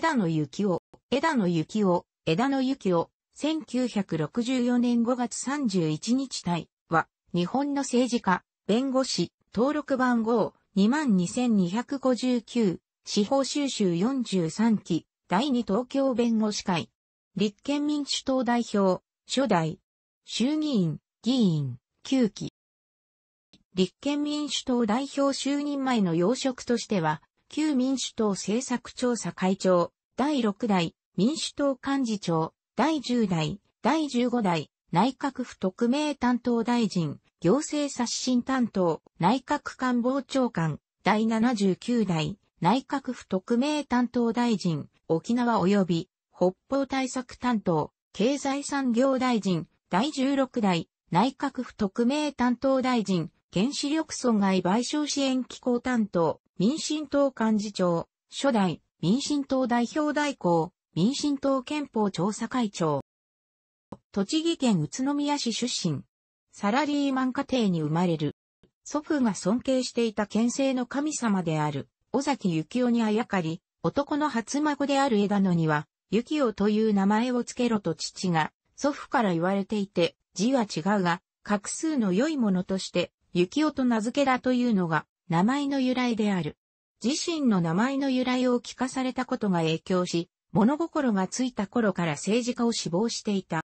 枝野幸男、枝野幸男、枝野幸男、1964年5月31日体は、日本の政治家、弁護士、登録番号22,259、司法収集43期、第2東京弁護士会、立憲民主党代表、初代、衆議院、議員、9期。立憲民主党代表就任前の要職としては、旧民主党政策調査会長、第6代民主党幹事長、第10代、第15代、内閣府特命担当大臣、行政刷新担当、内閣官房長官、第79代、内閣府特命担当大臣、沖縄及び北方対策担当、経済産業大臣、第16代、内閣府特命担当大臣、原子力損害賠償支援機構担当、民進党幹事長、初代、民進党代表代行、民進党憲法調査会長。栃木県宇都宮市出身。サラリーマン家庭に生まれる。祖父が尊敬していた県政の神様である、尾崎幸雄にあやかり、男の初孫である枝野には、幸雄という名前をつけろと父が、祖父から言われていて、字は違うが、画数の良いものとして、幸男と名付けだというのが名前の由来である。自身の名前の由来を聞かされたことが影響し、物心がついた頃から政治家を志望していた。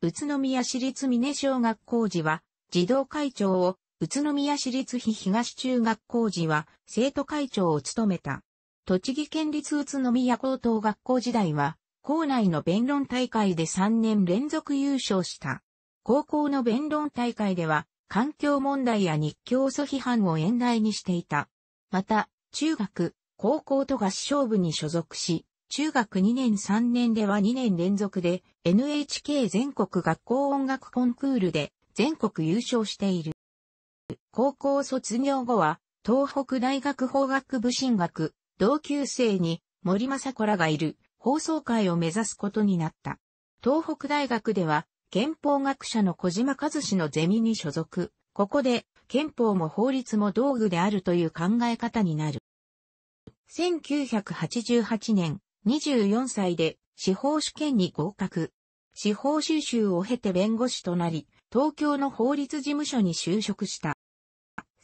宇都宮市立峰小学校時は、児童会長を、宇都宮市立非東中学校時は、生徒会長を務めた。栃木県立宇都宮高等学校時代は、校内の弁論大会で3年連続優勝した。高校の弁論大会では、環境問題や日教祖批判を演題にしていた。また、中学、高校と合唱部に所属し、中学2年3年では2年連続で NHK 全国学校音楽コンクールで全国優勝している。高校卒業後は東北大学法学部進学、同級生に森正子らがいる放送会を目指すことになった。東北大学では憲法学者の小島和志のゼミに所属。ここで、憲法も法律も道具であるという考え方になる。1988年、24歳で司法試験に合格。司法修習を経て弁護士となり、東京の法律事務所に就職した。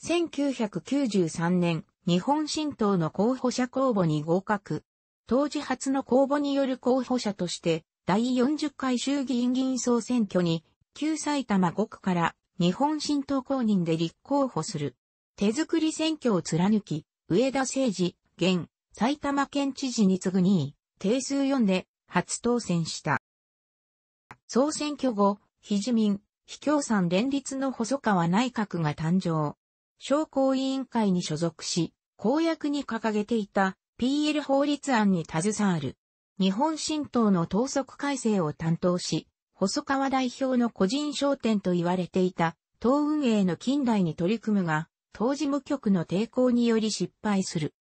1993年、日本新党の候補者公募に合格。当時初の公募による候補者として、第40回衆議院議員総選挙に、旧埼玉5区から日本新党公認で立候補する。手作り選挙を貫き、上田誠二、現、埼玉県知事に次ぐ2位、定数4で初当選した。総選挙後、非自民、非共産連立の細川内閣が誕生。商工委員会に所属し、公約に掲げていた PL 法律案に携わる。日本新党の党則改正を担当し、細川代表の個人商店と言われていた、党運営の近代に取り組むが、当事務局の抵抗により失敗する。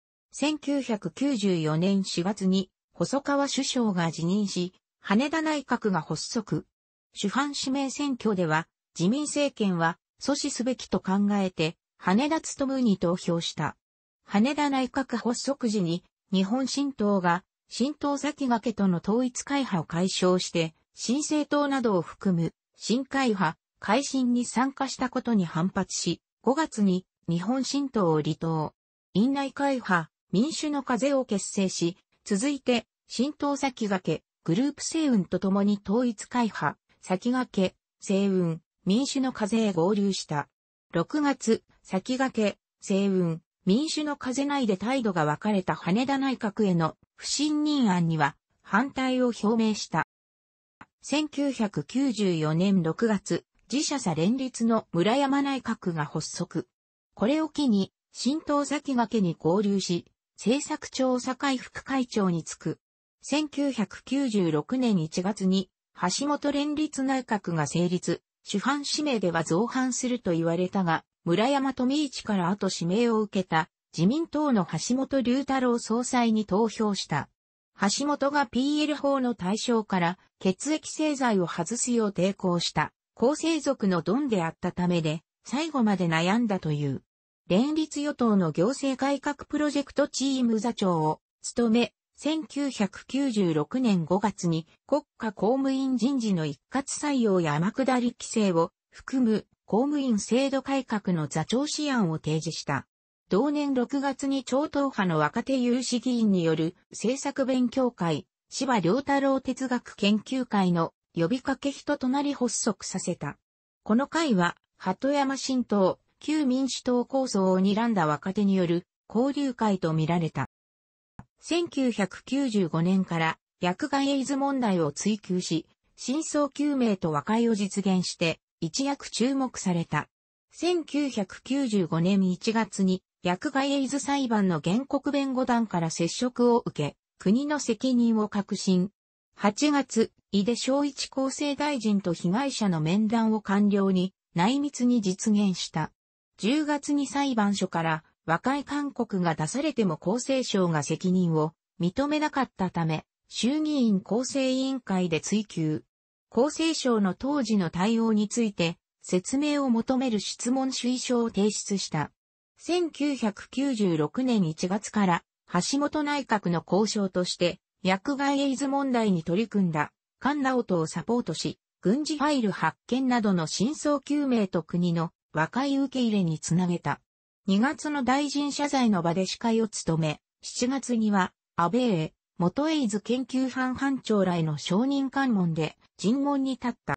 1994年4月に、細川首相が辞任し、羽田内閣が発足。主犯指名選挙では、自民政権は阻止すべきと考えて、羽田務に投票した。羽田内閣発足時に、日本新党が新党先駆けとの統一会派を解消して、新政党などを含む、新会派、改新に参加したことに反発し、5月に日本新党を離党。院内会派、民主の風を結成し、続いて、新党先駆け、グループ政運と共に統一会派、先駆け、政運、民主の風へ合流した。6月、先駆け、政運、民主の風内で態度が分かれた羽田内閣への不信任案には反対を表明した。1994年6月、自社さ連立の村山内閣が発足。これを機に、新党先駆けに合流し、政策調査会副会長に就く。1996年1月に、橋本連立内閣が成立、主犯指名では造反すると言われたが、村山富市から後指名を受けた自民党の橋本龍太郎総裁に投票した。橋本が PL 法の対象から血液製剤を外すよう抵抗した高生族のドンであったためで最後まで悩んだという。連立与党の行政改革プロジェクトチーム座長を務め、1996年5月に国家公務員人事の一括採用や天下り規制を含む公務員制度改革の座長試案を提示した。同年6月に超党派の若手有志議員による政策勉強会、芝良太郎哲学研究会の呼びかけ人となり発足させた。この会は、鳩山新党、旧民主党構想を睨んだ若手による交流会と見られた。1995年から薬害エイズ問題を追求し、真相究明と和解を実現して一躍注目された。1995年1月に薬害エイズ裁判の原告弁護団から接触を受け、国の責任を確信。8月、井出正一厚生大臣と被害者の面談を完了に、内密に実現した。10月に裁判所から和解勧告が出されても厚生省が責任を認めなかったため、衆議院厚生委員会で追及。厚生省の当時の対応について説明を求める質問主意書を提出した。1996年1月から、橋本内閣の交渉として、薬害エイズ問題に取り組んだ、菅直人をサポートし、軍事ファイル発見などの真相究明と国の和解受け入れにつなげた。2月の大臣謝罪の場で司会を務め、7月には、安倍へ、元エイズ研究班班長らへの承認喚問で、尋問に立った。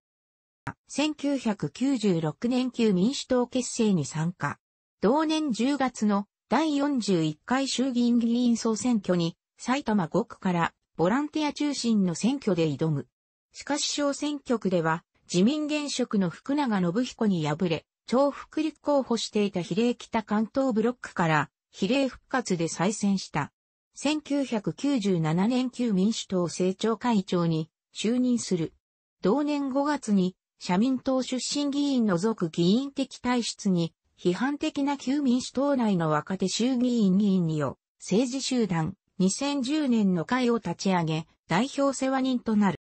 1996年旧民主党結成に参加。同年10月の第41回衆議院議員総選挙に埼玉5区からボランティア中心の選挙で挑む。しかし小選挙区では自民現職の福永信彦に敗れ、超福立候補していた比例北関東ブロックから比例復活で再選した。1997年旧民主党政調会長に就任する。同年5月に社民党出身議員の属議員的体質に批判的な旧民主党内の若手衆議院議員によ、政治集団、2010年の会を立ち上げ、代表世話人となる。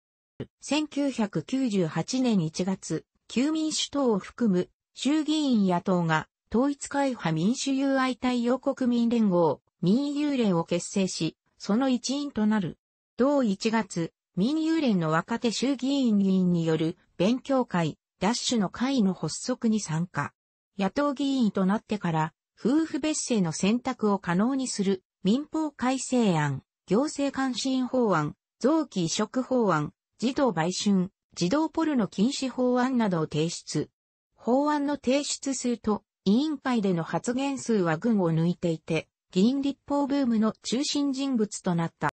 1998年1月、旧民主党を含む衆議院野党が統一会派民主友愛対応国民連合、民友連を結成し、その一員となる。同1月、民友連の若手衆議院議員による勉強会、ダッシュの会の発足に参加。野党議員となってから、夫婦別姓の選択を可能にする民法改正案、行政監視法案、臓器移植法案、児童売春、児童ポルノ禁止法案などを提出。法案の提出数と委員会での発言数は群を抜いていて、議員立法ブームの中心人物となった。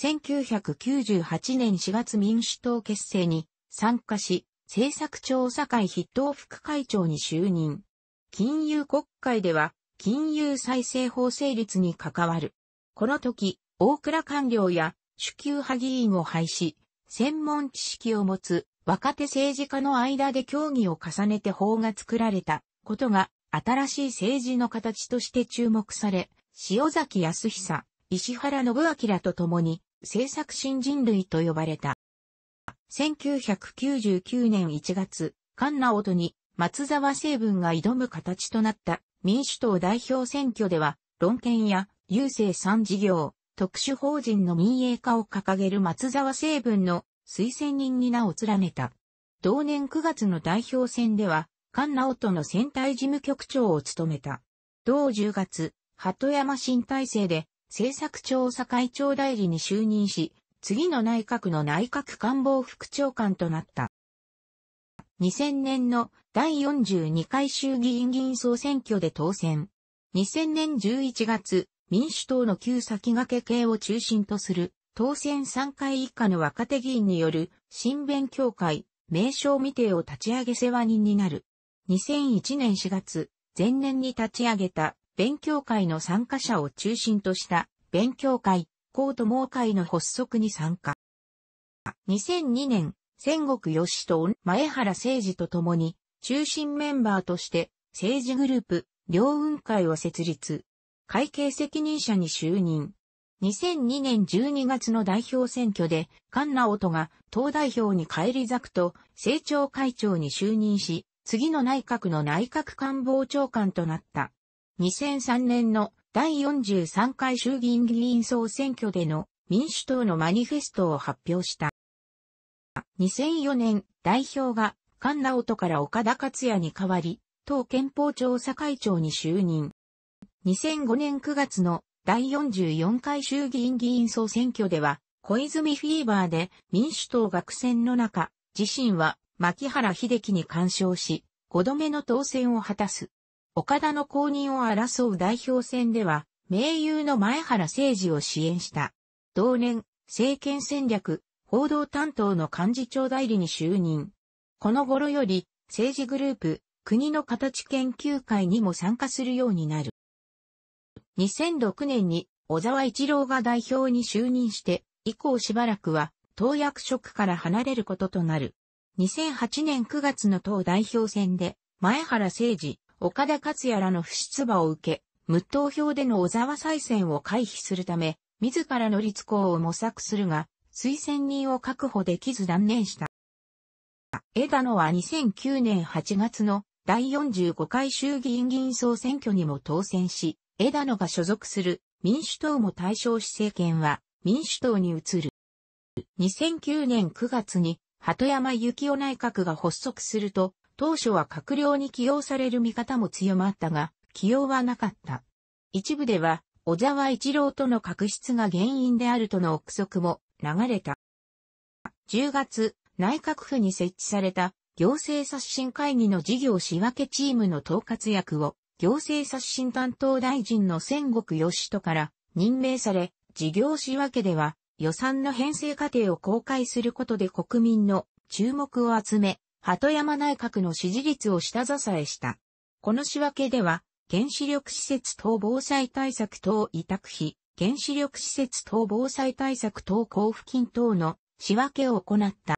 1998年4月民主党結成に参加し、政策調査会筆頭副会長に就任。金融国会では、金融再生法成立に関わる。この時、大倉官僚や主級派議員を廃止、専門知識を持つ若手政治家の間で協議を重ねて法が作られたことが新しい政治の形として注目され、塩崎康久、石原信明と共に政策新人類と呼ばれた。1999年1月、菅直人に松沢成分が挑む形となった民主党代表選挙では、論憲や郵政産事業、特殊法人の民営化を掲げる松沢成分の推薦人に名を連ねた。同年9月の代表選では、菅直人の選対事務局長を務めた。同10月、鳩山新体制で政策調査会長代理に就任し、次の内閣の内閣官房副長官となった。2000年の第42回衆議院議員総選挙で当選。2000年11月、民主党の旧先駆け系を中心とする、当選3回以下の若手議員による、新弁協会、名称未定を立ち上げ世話人になる。2001年4月、前年に立ち上げた、勉強会の参加者を中心とした、勉強会、高等盲会の発足に参加。2002年、戦国義と前原誠治と共に、中心メンバーとして、政治グループ、両運会を設立。会計責任者に就任。2002年12月の代表選挙で、菅直人が党代表に返り咲くと、政調会長に就任し、次の内閣の内閣官房長官となった。2003年の第43回衆議院議員総選挙での民主党のマニフェストを発表した。2004年、代表が、菅直人から岡田克也に代わり、党憲法調査会長に就任。2005年9月の第44回衆議院議員総選挙では、小泉フィーバーで民主党学選の中、自身は牧原秀樹に干渉し、5度目の当選を果たす。岡田の公認を争う代表選では、盟友の前原誠二を支援した。同年、政権戦略、報道担当の幹事長代理に就任。この頃より、政治グループ、国の形研究会にも参加するようになる。2006年に小沢一郎が代表に就任して、以降しばらくは党役職から離れることとなる。2008年9月の党代表選で、前原誠二、岡田克也らの不出馬を受け、無投票での小沢再選を回避するため、自らの立候補を模索するが、推薦人を確保できず断念した。枝野は2009年8月の第45回衆議院議員総選挙にも当選し、枝野が所属する民主党も対象し政権は民主党に移る。2009年9月に鳩山幸雄内閣が発足すると、当初は閣僚に起用される見方も強まったが、起用はなかった。一部では、小沢一郎との確執が原因であるとの憶測も流れた。10月、内閣府に設置された行政刷新会議の事業仕分けチームの統括役を行政刷新担当大臣の仙国義人から任命され、事業仕分けでは予算の編成過程を公開することで国民の注目を集め、鳩山内閣の支持率を下支えした。この仕分けでは、原子力施設等防災対策等委託費、原子力施設等防災対策等交付金等の仕分けを行った。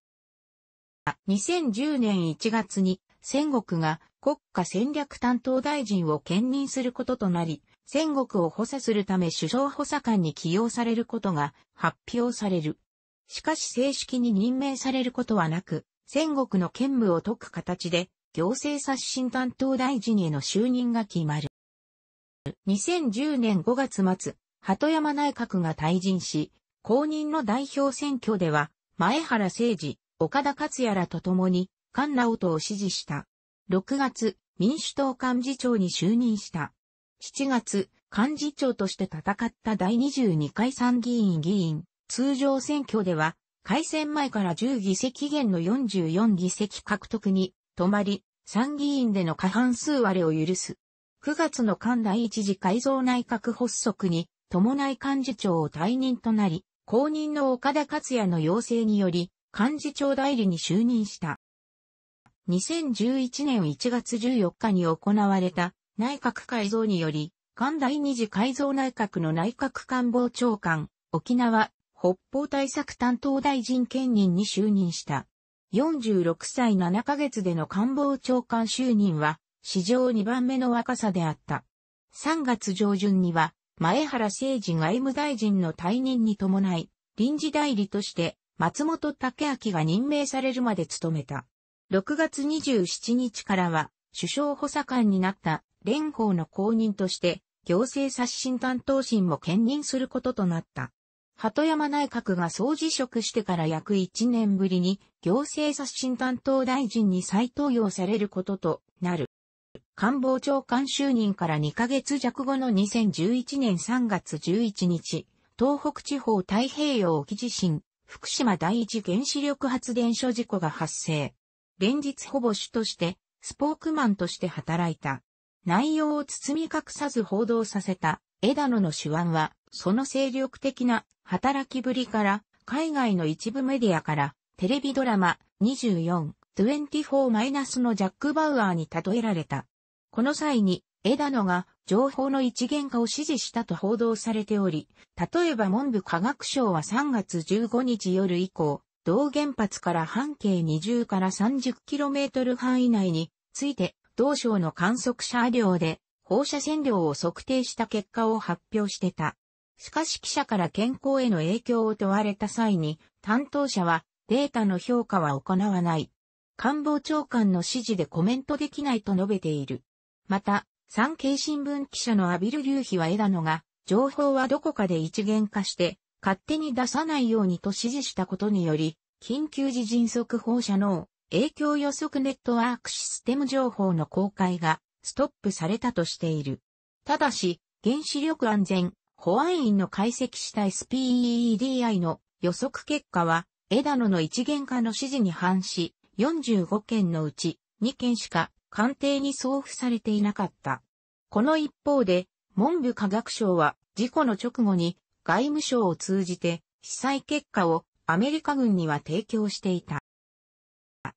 2010年1月に戦国が国家戦略担当大臣を兼任することとなり、戦国を補佐するため首相補佐官に起用されることが発表される。しかし正式に任命されることはなく、戦国の兼務を解く形で、行政刷新担当大臣への就任が決まる。2010年5月末、鳩山内閣が退陣し、公認の代表選挙では、前原誠治、岡田克也らと共に、菅直人を支持した。6月、民主党幹事長に就任した。7月、幹事長として戦った第22回参議院議員、通常選挙では、改選前から10議席減の44議席獲得に、止まり、参議院での過半数割れを許す。9月の菅第一次改造内閣発足に、伴い幹事長を退任となり、公認の岡田克也の要請により、幹事長代理に就任した。2011年1月14日に行われた内閣改造により、関第二次改造内閣の内閣官房長官、沖縄、北方対策担当大臣兼任に就任した。46歳7ヶ月での官房長官就任は、史上2番目の若さであった。3月上旬には、前原誠二外務大臣の退任に伴い、臨時代理として、松本武明が任命されるまで務めた。6月27日からは、首相補佐官になった蓮舫の後任として、行政刷新担当審も兼任することとなった。鳩山内閣が総辞職してから約1年ぶりに行政刷新担当大臣に再登用されることとなる。官房長官就任から2ヶ月弱後の2011年3月11日、東北地方太平洋沖地震、福島第一原子力発電所事故が発生。連日ほぼ主として、スポークマンとして働いた。内容を包み隠さず報道させた枝野の手腕は、その精力的な働きぶりから、海外の一部メディアから、テレビドラマ24、24-24のジャック・バウアーに例えられた。この際に、枝野が情報の一元化を指示したと報道されており、例えば文部科学省は3月15日夜以降、同原発から半径20から 30km 範囲内について、同省の観測車両で放射線量を測定した結果を発表してた。しかし記者から健康への影響を問われた際に、担当者はデータの評価は行わない。官房長官の指示でコメントできないと述べている。また、産経新聞記者のアビル流飛は枝野が、情報はどこかで一元化して、勝手に出さないようにと指示したことにより、緊急時迅速放射能、影響予測ネットワークシステム情報の公開がストップされたとしている。ただし、原子力安全保安院の解析した SPEEDI の予測結果は、枝野の一元化の指示に反し、45件のうち2件しか官邸に送付されていなかった。この一方で、文部科学省は事故の直後に外務省を通じて被災結果をアメリカ軍には提供していた。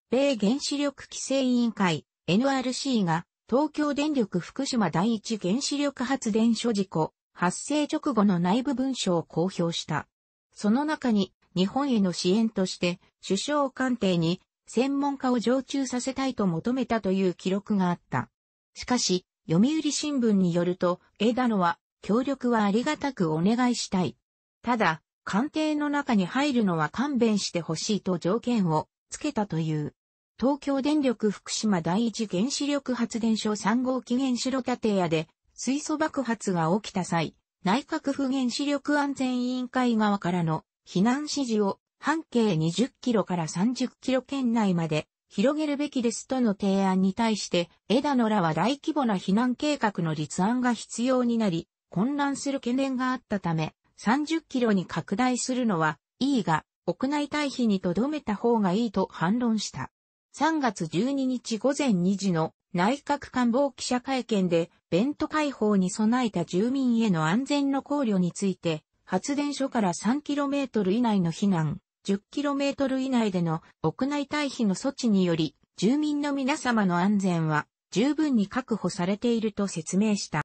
米原子力規制委員会 NRC が東京電力福島第一原子力発電所事故発生直後の内部文書を公表した。その中に日本への支援として首相官邸に専門家を常駐させたいと求めたという記録があった。しかし、読売新聞によると、枝野は、協力はありがたくお願いしたい。ただ、官邸の中に入るのは勘弁してほしいと条件をつけたという。東京電力福島第一原子力発電所3号機原子炉建屋で水素爆発が起きた際、内閣府原子力安全委員会側からの避難指示を半径20キロから30キロ圏内まで広げるべきですとの提案に対して、枝野らは大規模な避難計画の立案が必要になり、混乱する懸念があったため、30キロに拡大するのは、いいが、屋内退避に留めた方がいいと反論した。3月12日午前2時の内閣官房記者会見で、ベント解放に備えた住民への安全の考慮について、発電所から3トル以内の避難、10km 以内での屋内退避の措置により、住民の皆様の安全は十分に確保されていると説明した。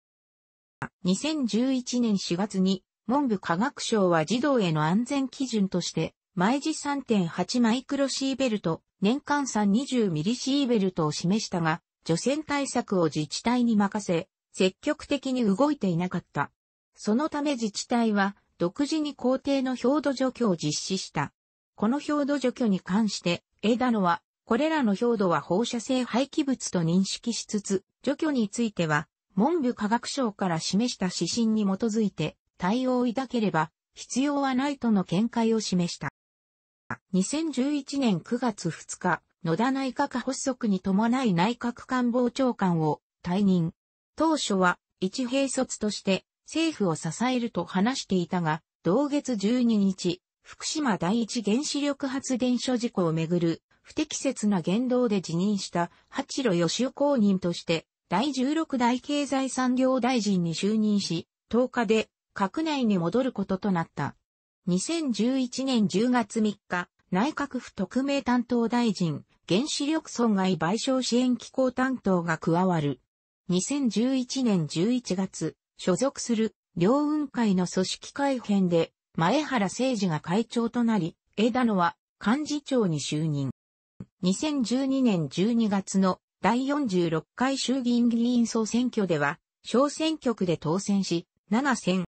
2011年4月に文部科学省は児童への安全基準として、毎時3.8マイクロシーベルト、年間320ミリシーベルトを示したが、除染対策を自治体に任せ、積極的に動いていなかった。そのため自治体は、独自に工程の表土除去を実施した。この表土除去に関して、枝野は、これらの表土は放射性廃棄物と認識しつつ、除去については、文部科学省から示した指針に基づいて、対応を抱ければ、必要はないとの見解を示した。2011年9月2日、野田内閣発足に伴い内閣官房長官を退任。当初は一兵卒として政府を支えると話していたが、同月12日、福島第一原子力発電所事故をめぐる不適切な言動で辞任した八路義雄公認として第16代経済産業大臣に就任し、10日で閣内に戻ることとなった。2011年10月3日、内閣府特命担当大臣、原子力損害賠償支援機構担当が加わる。2011年11月、所属する両運会の組織改編で前原誠二が会長となり、枝野は幹事長に就任。2012年12月の第46回衆議院議員総選挙では、小選挙区で当選し、7選。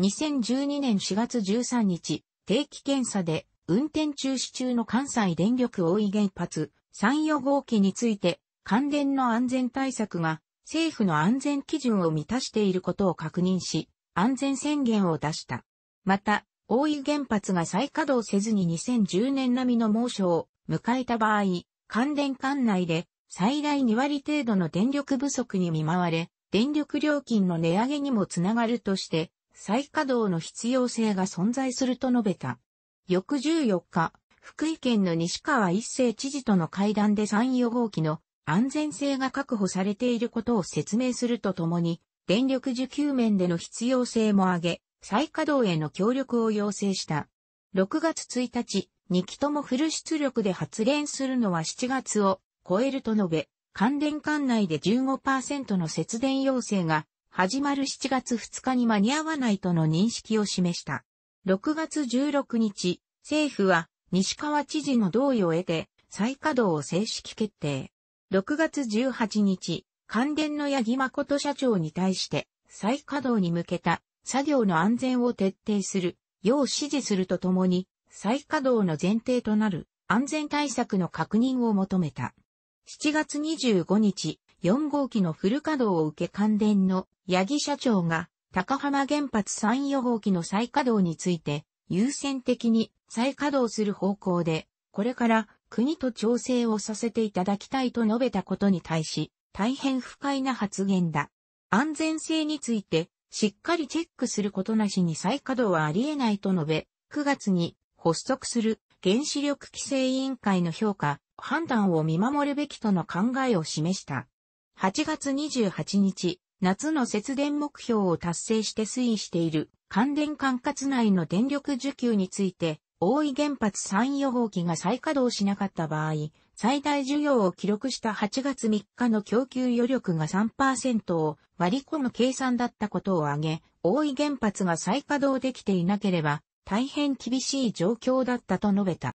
2012年4月13日、定期検査で運転中止中の関西電力大井原発3予号機について関連の安全対策が政府の安全基準を満たしていることを確認し、安全宣言を出した。また、大井原発が再稼働せずに2010年並みの猛暑を迎えた場合、関連管内で最大2割程度の電力不足に見舞われ、電力料金の値上げにもつながるとして、再稼働の必要性が存在すると述べた。翌14日、福井県の西川一世知事との会談で山陽号機の安全性が確保されていることを説明するとともに、電力需給面での必要性も挙げ、再稼働への協力を要請した。6月1日、2機ともフル出力で発電するのは7月を超えると述べ、関連管内で15%の節電要請が始まる7月2日に間に合わないとの認識を示した。6月16日、政府は西川知事の同意を得て再稼働を正式決定。6月18日、関電の八木誠社長に対して再稼働に向けた作業の安全を徹底する、よう指示するとともに、再稼働の前提となる安全対策の確認を求めた。7月25日、4号機のフル稼働を受け関連の八木社長が高浜原発3予号機の再稼働について優先的に再稼働する方向で、これから国と調整をさせていただきたいと述べたことに対し、大変不快な発言だ。安全性についてしっかりチェックすることなしに再稼働はありえないと述べ、9月に発足する原子力規制委員会の評価、判断を見守るべきとの考えを示した。8月28日、夏の節電目標を達成して推移している関連管轄内の電力需給について、大井原発3予号機が再稼働しなかった場合、最大需要を記録した8月3日の供給余力が3%を割り込む計算だったことを挙げ、大井原発が再稼働できていなければ大変厳しい状況だったと述べた。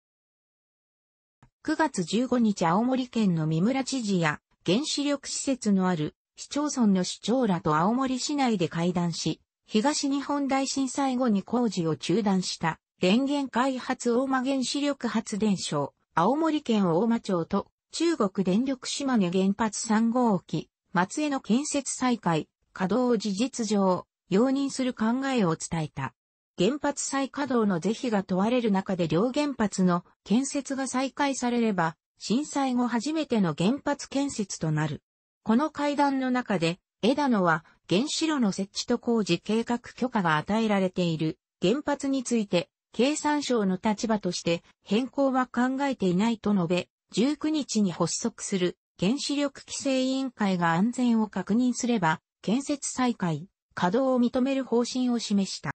9月15日青森県の三村知事や原子力施設のある市町村の市長らと青森市内で会談し、東日本大震災後に工事を中断した電源開発大間原子力発電所青森県大間町と中国電力島根原発3号機、松江の建設再開、稼働を事実上、容認する考えを伝えた。原発再稼働の是非が問われる中で両原発の建設が再開されれば、震災後初めての原発建設となる。この会談の中で、枝野は原子炉の設置と工事計画許可が与えられている原発について経産省の立場として変更は考えていないと述べ、19日に発足する原子力規制委員会が安全を確認すれば、建設再開、稼働を認める方針を示した。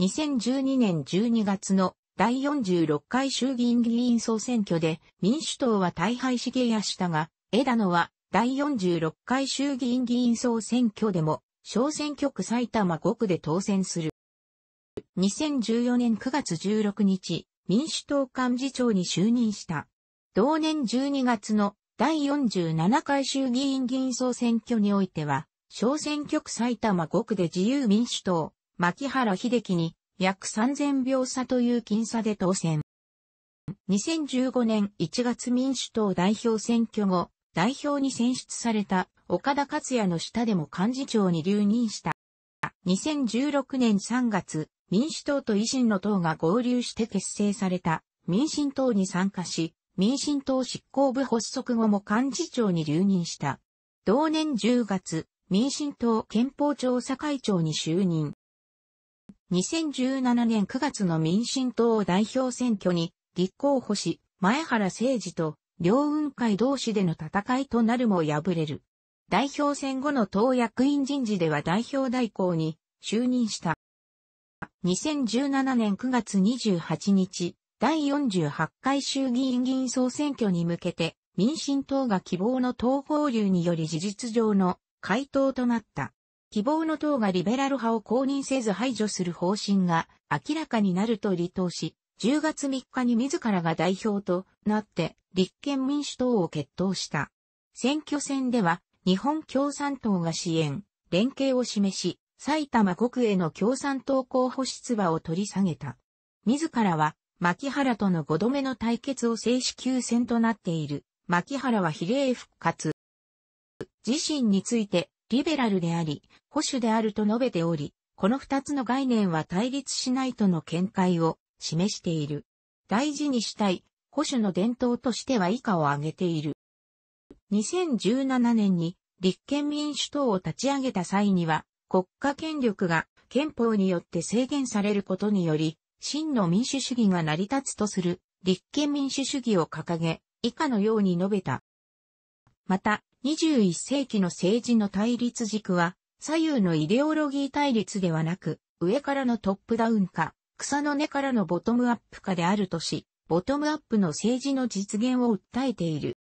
2012年12月の第46回衆議院議員総選挙で民主党は大敗しげやしたが、枝野は第46回衆議院議員総選挙でも小選挙区埼玉5区で当選する。2014年9月16日、民主党幹事長に就任した。同年12月の第47回衆議院議員総選挙においては、小選挙区埼玉5区で自由民主党、牧原秀樹に約3000票差という僅差で当選。2015年1月民主党代表選挙後、代表に選出された岡田克也の下でも幹事長に留任した。2016年3月、民主党と維新の党が合流して結成された民進党に参加し、民進党執行部発足後も幹事長に留任した。同年10月、民進党憲法調査会長に就任。2017年9月の民進党代表選挙に立候補し、前原誠二と両運会同士での戦いとなるも敗れる。代表選後の党役員人事では代表代行に就任した。2017年9月28日、第48回衆議院議員総選挙に向けて、民進党が希望の党放流により事実上の回答となった。希望の党がリベラル派を公認せず排除する方針が明らかになると離党し、10月3日に自らが代表となって立憲民主党を決闘した。選挙戦では日本共産党が支援、連携を示し、埼玉国営の共産党候補出馬を取り下げた。自らは、牧原との5度目の対決を制止休戦となっている。牧原は比例復活。自身について、リベラルであり、保守であると述べており、この2つの概念は対立しないとの見解を示している。大事にしたい、保守の伝統としては以下を挙げている。2017年に立憲民主党を立ち上げた際には、国家権力が憲法によって制限されることにより、真の民主主義が成り立つとする立憲民主主義を掲げ、以下のように述べた。また、21世紀の政治の対立軸は、左右のイデオロギー対立ではなく、上からのトップダウンか、草の根からのボトムアップかであるとし、ボトムアップの政治の実現を訴えている。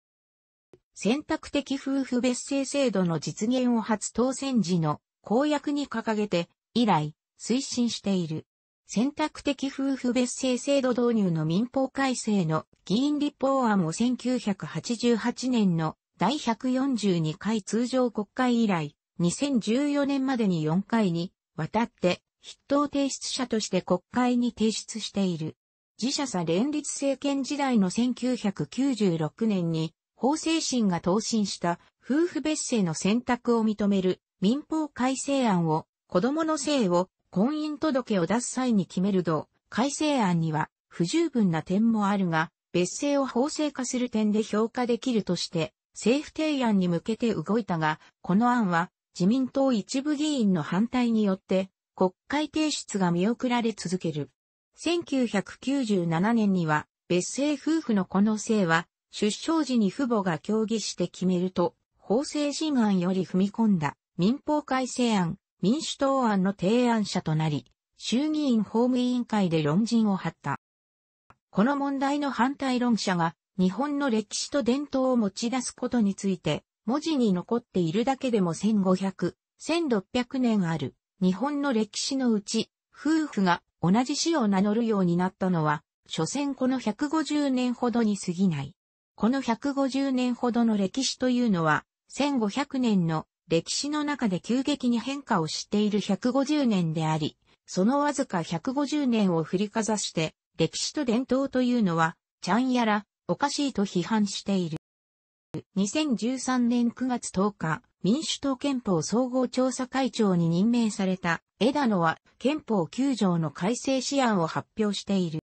選択的夫婦別姓制度の実現を初当選時の公約に掲げて、以来、推進している。選択的夫婦別姓制度導入の民法改正の議員立法案を1988年の第142回通常国会以来、2014年までに4回にわたって筆頭提出者として国会に提出している。自社さ連立政権時代の1996年に法制審が答申した夫婦別姓の選択を認める民法改正案を、子供の姓を婚姻届を出す際に決める同、改正案には不十分な点もあるが、別姓を法制化する点で評価できるとして、政府提案に向けて動いたが、この案は自民党一部議員の反対によって国会提出が見送られ続ける。1997年には別姓夫婦のこの姓は出生時に父母が協議して決めると法制審案より踏み込んだ民法改正案、民主党案の提案者となり、衆議院法務委員会で論陣を張った。この問題の反対論者が、日本の歴史と伝統を持ち出すことについて、文字に残っているだけでも1500、1600年ある、日本の歴史のうち、夫婦が同じ死を名乗るようになったのは、所詮この150年ほどに過ぎない。この150年ほどの歴史というのは、1500年の歴史の中で急激に変化をしている150年であり、そのわずか150年を振りかざして、歴史と伝統というのは、ちゃんやら、おかしいと批判している。2013年9月10日、民主党憲法総合調査会長に任命された枝野は憲法9条の改正試案を発表している。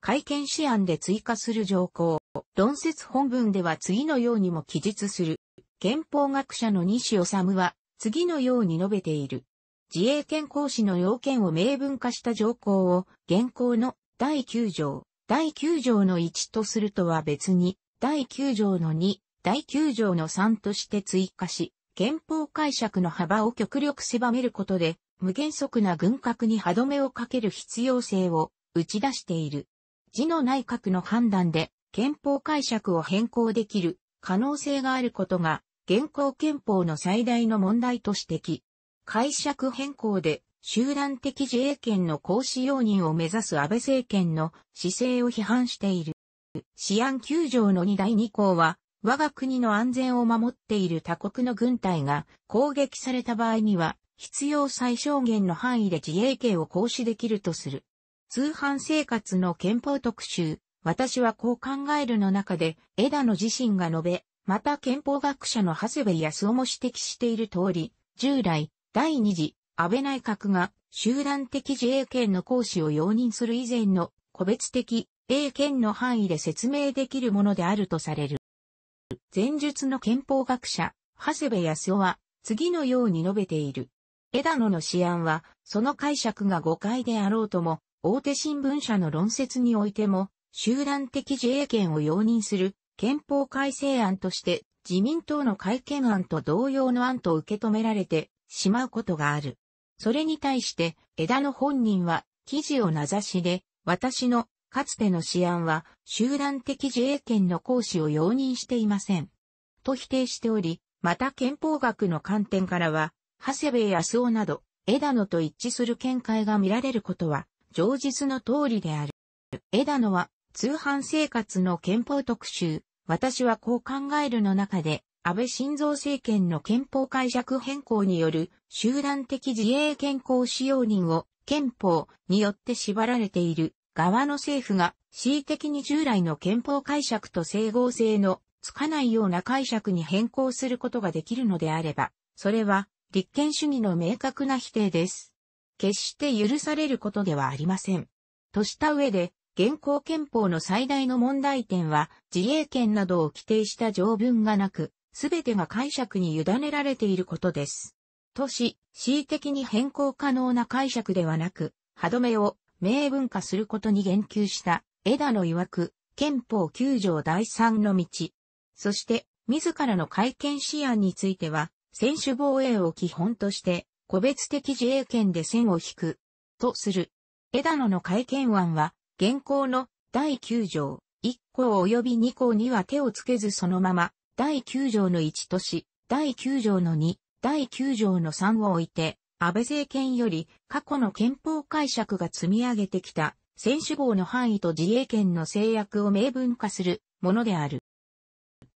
改憲試案で追加する条項、論説本文では次のようにも記述する。憲法学者の西治は、次のように述べている。自衛権行使の要件を明文化した条項を、現行の第9条、第9条の1とするとは別に、第9条の2、第9条の3として追加し、憲法解釈の幅を極力狭めることで、無原則な軍拡に歯止めをかける必要性を打ち出している。字の内閣の判断で憲法解釈を変更できる可能性があることが現行憲法の最大の問題と指摘。解釈変更で集団的自衛権の行使容認を目指す安倍政権の姿勢を批判している。治安9条の2第2項は、我が国の安全を守っている他国の軍隊が攻撃された場合には、必要最小限の範囲で自衛権を行使できるとする。通販生活の憲法特集、私はこう考えるの中で、枝野自身が述べ、また憲法学者の長谷部康夫も指摘している通り、従来、第二次、安倍内閣が集団的自衛権の行使を容認する以前の個別的 A 権の範囲で説明できるものであるとされる。前述の憲法学者、長谷部康夫は次のように述べている。枝野の試案は、その解釈が誤解であろうとも、大手新聞社の論説においても、集団的自衛権を容認する憲法改正案として自民党の改憲案と同様の案と受け止められてしまうことがある。それに対して枝野本人は記事を名指しで私のかつての試案は集団的自衛権の行使を容認していません。と否定しており、また憲法学の観点からは、長谷部康夫など枝野と一致する見解が見られることは常実の通りである。枝野は通販生活の憲法特集私はこう考えるの中で、安倍晋三政権の憲法解釈変更による集団的自衛健康使用人を憲法によって縛られている側の政府が恣意的に従来の憲法解釈と整合性のつかないような解釈に変更することができるのであれば、それは立憲主義の明確な否定です。決して許されることではありません。とした上で、現行憲法の最大の問題点は、自衛権などを規定した条文がなく、すべてが解釈に委ねられていることです。都市、恣意的に変更可能な解釈ではなく、歯止めを明文化することに言及した枝野曰く、憲法9条第3の道。そして、自らの改憲試案については、専守防衛を基本として、個別的自衛権で線を引く、とする。枝野の改憲案は、現行の第9条1項及び2項には手をつけずそのまま第9条の1とし、第9条の2、第9条の3を置いて、安倍政権より過去の憲法解釈が積み上げてきた選手号の範囲と自衛権の制約を明文化するものである。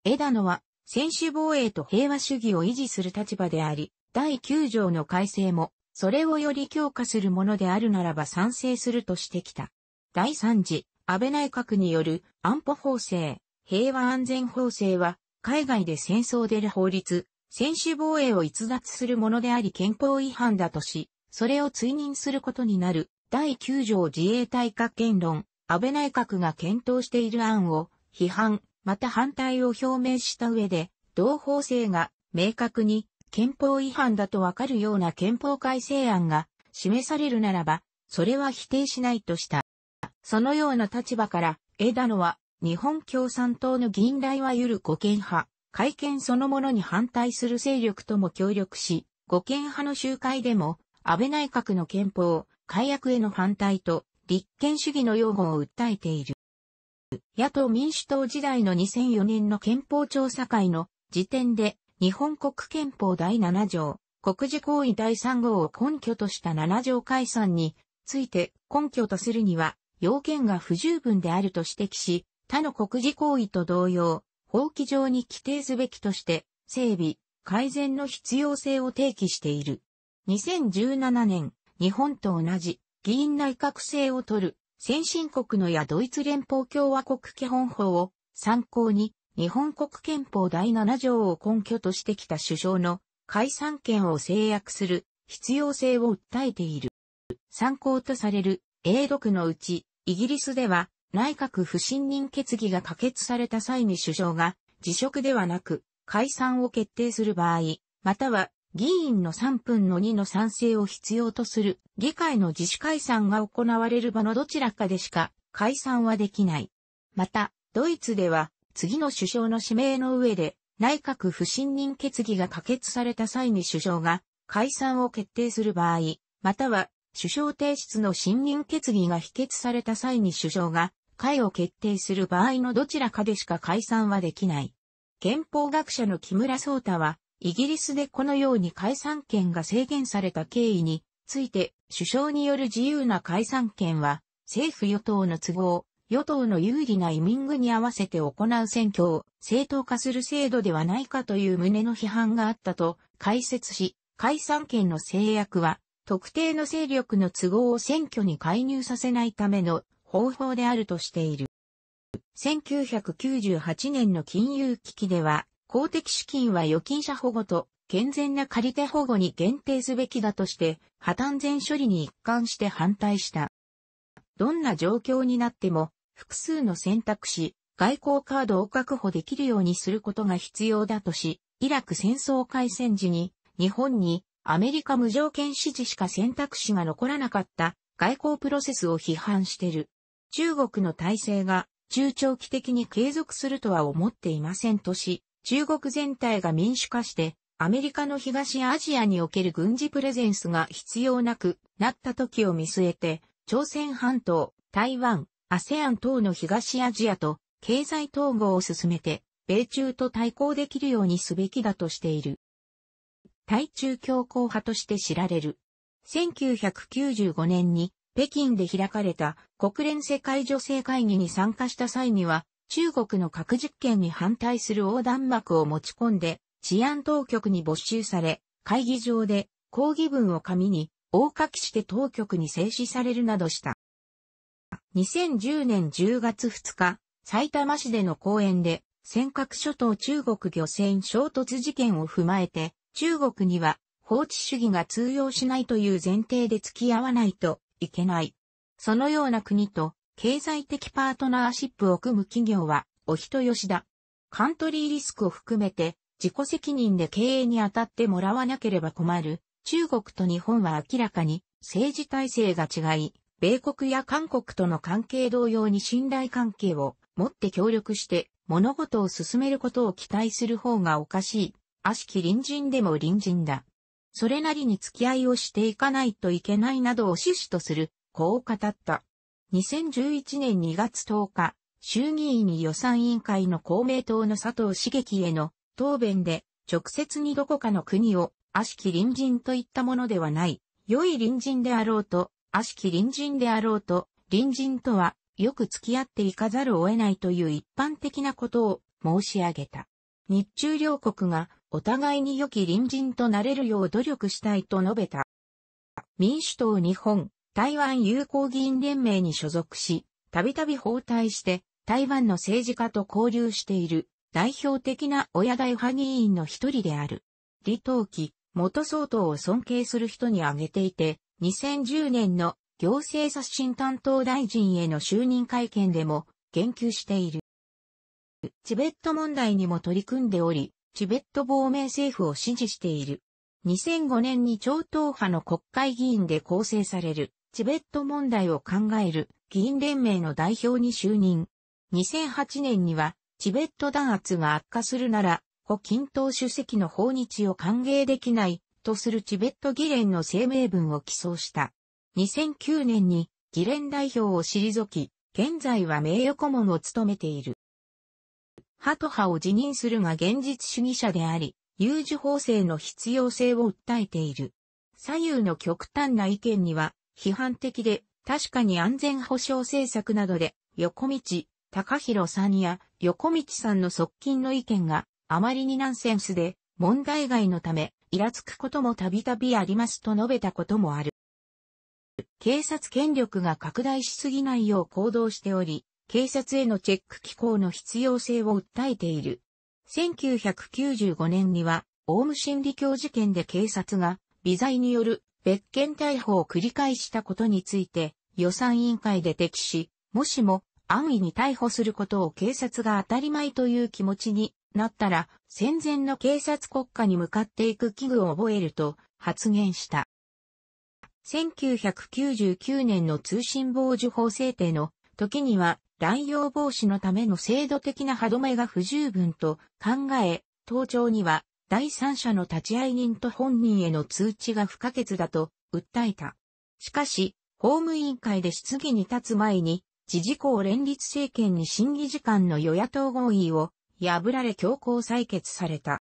枝野は選手防衛と平和主義を維持する立場であり、第9条の改正もそれをより強化するものであるならば賛成するとしてきた。第3次安倍内閣による安保法制、平和安全法制は、海外で戦争で法律、専守防衛を逸脱するものであり憲法違反だとし、それを追認することになる第9条自衛隊化権論、安倍内閣が検討している案を批判、また反対を表明した上で、同法制が明確に憲法違反だとわかるような憲法改正案が示されるならば、それは否定しないとした。そのような立場から、枝野は、日本共産党の議員来はゆる五憲派、改憲そのものに反対する勢力とも協力し、五憲派の集会でも、安倍内閣の憲法、改悪への反対と、立憲主義の擁護を訴えている。野党民主党時代の2004年の憲法調査会の時点で、日本国憲法第7条、国事行為第3号を根拠とした7条解散について根拠とするには、要件が不十分であると指摘し、他の国事行為と同様、法規上に規定すべきとして、整備、改善の必要性を提起している。2017年、日本と同じ議員内閣制を取る先進国のやドイツ連邦共和国基本法を参考に日本国憲法第7条を根拠としてきた首相の解散権を制約する必要性を訴えている。参考とされる英読のうちイギリスでは内閣不信任決議が可決された際に首相が辞職ではなく解散を決定する場合、または議員の3分の2の賛成を必要とする議会の自主解散が行われる場のどちらかでしか解散はできない。また、ドイツでは次の首相の指名の上で内閣不信任決議が可決された際に首相が解散を決定する場合、または首相提出の信任決議が否決された際に首相が会を決定する場合のどちらかでしか解散はできない。憲法学者の木村聡太は、イギリスでこのように解散権が制限された経緯について、首相による自由な解散権は、政府与党の都合、与党の有利な移民具に合わせて行う選挙を正当化する制度ではないかという旨の批判があったと解説し、解散権の制約は特定の勢力の都合を選挙に介入させないための方法であるとしている。1998年の金融危機では、公的資金は預金者保護と健全な借り手保護に限定すべきだとして、破綻前処理に一貫して反対した。どんな状況になっても、複数の選択肢、外交カードを確保できるようにすることが必要だとし、イラク戦争開戦時に、日本にアメリカ無条件支持しか選択肢が残らなかった外交プロセスを批判してる。中国の体制が中長期的に継続するとは思っていませんとし、中国全体が民主化してアメリカの東アジアにおける軍事プレゼンスが必要なくなった時を見据えて、朝鮮半島、台湾、ASEAN 等の東アジアと経済統合を進めて、米中と対抗できるようにすべきだとしている。対中強硬派として知られる。1995年に北京で開かれた国連世界女性会議に参加した際には、中国の核実験に反対する横断幕を持ち込んで、治安当局に没収され、会議場で抗議文を紙に大書きして当局に制止されるなどした。2010年10月2日、埼玉市での講演で、尖閣諸島中国漁船衝突事件を踏まえて、中国には法治主義が通用しないという前提で付き合わないといけない。そのような国と経済的パートナーシップを組む企業はお人よしだ。カントリーリスクを含めて自己責任で経営に当たってもらわなければ困る。中国と日本は明らかに政治体制が違い、米国や韓国との関係同様に信頼関係を持って協力して物事を進めることを期待する方がおかしい。悪しき隣人でも隣人だ。それなりに付き合いをしていかないといけないなどを趣旨とする、こう語った。2011年2月10日、衆議院予算委員会の公明党の佐藤茂樹への答弁で、直接にどこかの国を悪しき隣人といったものではない、良い隣人であろうと、悪しき隣人であろうと、隣人とはよく付き合っていかざるを得ないという一般的なことを申し上げた。日中両国がお互いに良き隣人となれるよう努力したいと述べた。民主党日本、台湾友好議員連盟に所属し、たびたび包帯して台湾の政治家と交流している代表的な親代派議員の一人である。李登輝、元総統を尊敬する人に挙げていて、2010年の行政刷新担当大臣への就任会見でも言及している。チベット問題にも取り組んでおり、チベット亡命政府を支持している。2005年に超党派の国会議員で構成される、チベット問題を考える議員連盟の代表に就任。2008年には、チベット弾圧が悪化するなら、胡錦涛主席の訪日を歓迎できないとするチベット議連の声明文を起草した。2009年に議連代表を退き、現在は名誉顧問を務めている。ハト派を辞任するが現実主義者であり、有事法制の必要性を訴えている。左右の極端な意見には批判的で、確かに安全保障政策などで、横道、高弘さんや横道さんの側近の意見があまりにナンセンスで、問題外のため、イラつくこともたびたびありますと述べたこともある。警察権力が拡大しすぎないよう行動しており、警察へのチェック機構の必要性を訴えている。1995年には、オウム真理教事件で警察が、微罪による別件逮捕を繰り返したことについて、予算委員会で敵し、もしも安易に逮捕することを警察が当たり前という気持ちになったら、戦前の警察国家に向かっていく危惧を覚えると発言した。1999年の通信傍受法制定の時には、乱用防止のための制度的な歯止めが不十分と考え、盗聴には第三者の立会人と本人への通知が不可欠だと訴えた。しかし、法務委員会で質疑に立つ前に、自治公連立政権に審議時間の与野党合意を破られ強行採決された。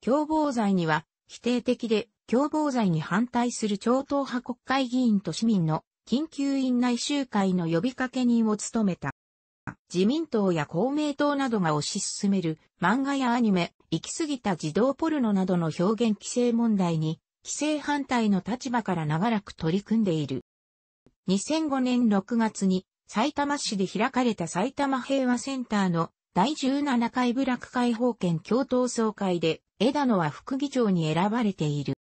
共謀罪には否定的で共謀罪に反対する超党派国会議員と市民の緊急院内集会の呼びかけ人を務めた。自民党や公明党などが推し進める漫画やアニメ、行き過ぎた児童ポルノなどの表現規制問題に、規制反対の立場から長らく取り組んでいる。2005年6月に、埼玉市で開かれた埼玉平和センターの第17回部落解放権共闘総会で、枝野は副議長に選ばれている。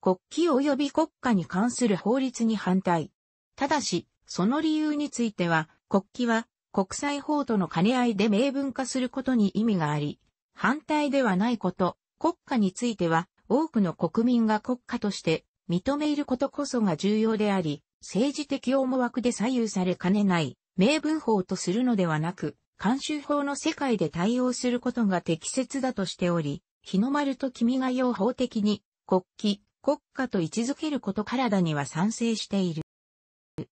国旗及び国家に関する法律に反対、ただし、その理由については、国旗は国際法との兼ね合いで明文化することに意味があり、反対ではないこと、国家については多くの国民が国家として認めることこそが重要であり、政治的思惑で左右されかねない明文法とするのではなく、慣習法の世界で対応することが適切だとしており、日の丸と君が用法的に国旗、国家と位置づけることからだには賛成している。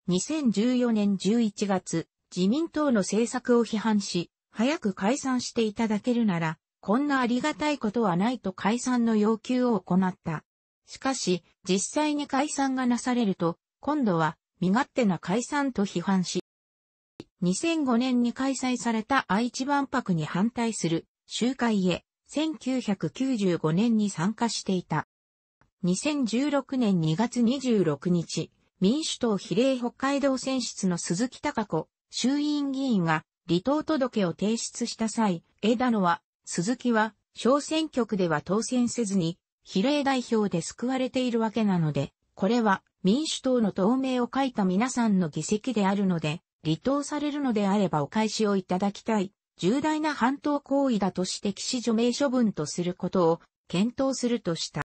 2014年11月、自民党の政策を批判し、早く解散していただけるなら、こんなありがたいことはないと解散の要求を行った。しかし、実際に解散がなされると、今度は身勝手な解散と批判し、2005年に開催された愛知万博に反対する集会へ1995年に参加していた。2016年2月26日、民主党比例北海道選出の鈴木隆子衆院議員が離党届を提出した際、枝野は、鈴木は小選挙区では当選せずに比例代表で救われているわけなので、これは民主党の党名を書いた皆さんの議席であるので、離党されるのであればお返しをいただきたい。重大な反党行為だとして騎士除名処分とすることを検討するとした。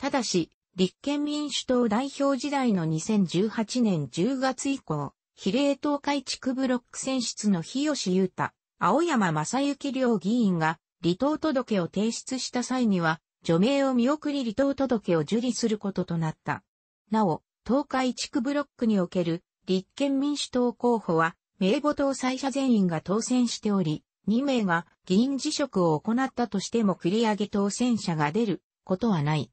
ただし、立憲民主党代表時代の2018年10月以降、比例東海地区ブロック選出の日吉優太、青山正幸両議員が離党届を提出した際には、除名を見送り離党届を受理することとなった。なお、東海地区ブロックにおける立憲民主党候補は、名簿党最者全員が当選しており、2名が議員辞職を行ったとしても繰り上げ当選者が出ることはない。